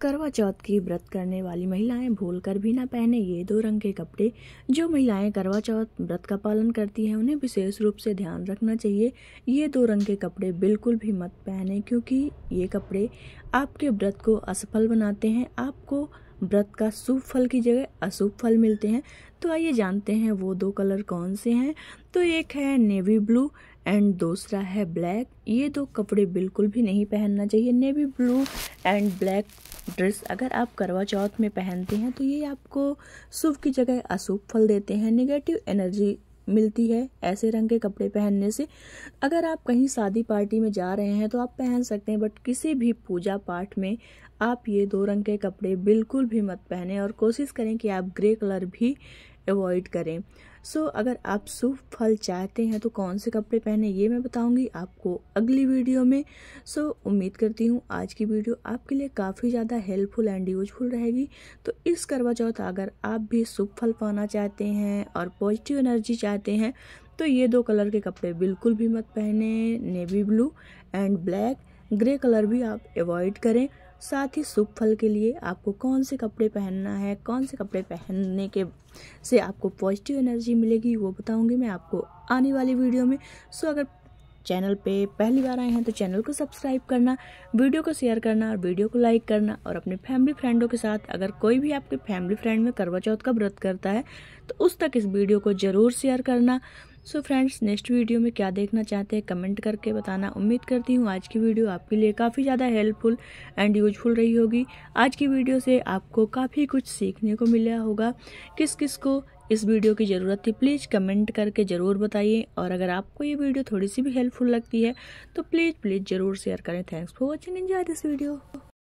करवा चौथ की व्रत करने वाली महिलाएं भूलकर भी ना पहने ये दो रंग के कपड़े जो महिलाएं करवा चौथ व्रत का पालन करती हैं उन्हें विशेष रूप से ध्यान रखना चाहिए ये दो रंग के कपड़े बिल्कुल भी मत पहने क्योंकि ये कपड़े आपके व्रत को असफल बनाते हैं आपको व्रत का शुभ फल की जगह अशुभ फल मिलते हैं तो आइए जानते हैं वो दो कलर कौन से हैं तो एक है नेवी ब्लू एंड दूसरा है ब्लैक ये दो तो कपड़े बिल्कुल भी नहीं पहनना चाहिए navy blue and black dress अगर आप करवा चौथ में पहनते हैं तो ये आपको शुभ की जगह अशुभ फल देते हैं नेगेटिव एनर्जी मिलती है ऐसे रंग के कपड़े पहनने से अगर आप कहीं शादी पार्टी में जा रहे हैं तो आप पहन सकते हैं बट किसी भी पूजा पाठ में आप ये दो रंग के कपड़े बिल्कुल भी मत पहने और कोशिश करें कि आप ग्रे कलर भी अवॉइड करें सो so, अगर आप शुभ फल चाहते हैं तो कौन से कपड़े पहने ये मैं बताऊंगी आपको अगली वीडियो में सो so, उम्मीद करती हूँ आज की वीडियो आपके लिए काफ़ी ज़्यादा हेल्पफुल एंड यूजफुल रहेगी तो इस करवा चौथ अगर आप भी शुभ फल पाना चाहते हैं और पॉजिटिव एनर्जी चाहते हैं तो ये दो कलर के कपड़े बिल्कुल भी मत पहने navy blue and black grey colour भी आप अवॉइड करें साथ ही शुभ फल के लिए आपको कौन से कपड़े पहनना है कौन से कपड़े पहनने के से आपको पॉजिटिव एनर्जी मिलेगी वो बताऊंगी मैं आपको आने वाली वीडियो में सो अगर चैनल पे पहली बार आए हैं तो चैनल को सब्सक्राइब करना वीडियो को शेयर करना और वीडियो को लाइक करना और अपने फैमिली फ्रेंडों के साथ अगर कोई भी आपके फैमिली फ्रेंड में करवा चौथ का व्रत करता है तो उस तक इस वीडियो को ज़रूर शेयर करना सो फ्रेंड्स नेक्स्ट वीडियो में क्या देखना चाहते हैं कमेंट करके बताना उम्मीद करती हूँ आज की वीडियो आपके लिए काफ़ी ज़्यादा हेल्पफुल एंड यूजफुल रही होगी आज की वीडियो से आपको काफ़ी कुछ सीखने को मिला होगा किस किस को इस वीडियो की ज़रूरत थी प्लीज़ कमेंट करके ज़रूर बताइए और अगर आपको ये वीडियो थोड़ी सी भी हेल्पफुल लगती है तो प्लीज़ प्लीज़ ज़रूर शेयर करें thanks for watching enjoy this video